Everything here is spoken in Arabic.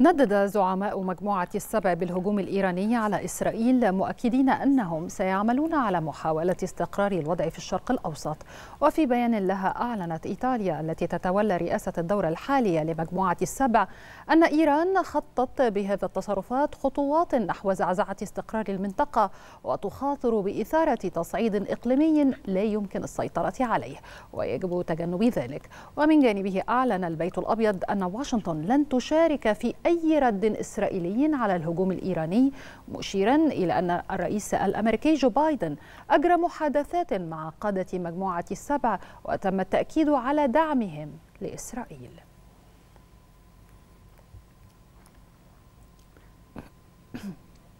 ندد زعماء مجموعة السبع بالهجوم الإيراني على إسرائيل مؤكدين أنهم سيعملون على محاولة استقرار الوضع في الشرق الأوسط وفي بيان لها أعلنت إيطاليا التي تتولى رئاسة الدورة الحالية لمجموعة السبع أن إيران خطت بهذا التصرفات خطوات نحو زعزعة استقرار المنطقة وتخاطر بإثارة تصعيد إقليمي لا يمكن السيطرة عليه ويجب تجنب ذلك ومن جانبه أعلن البيت الأبيض أن واشنطن لن تشارك في أي رد إسرائيلي على الهجوم الإيراني مشيرا إلى أن الرئيس الأمريكي جو بايدن أجرى محادثات مع قادة مجموعة السبع وتم التأكيد على دعمهم لإسرائيل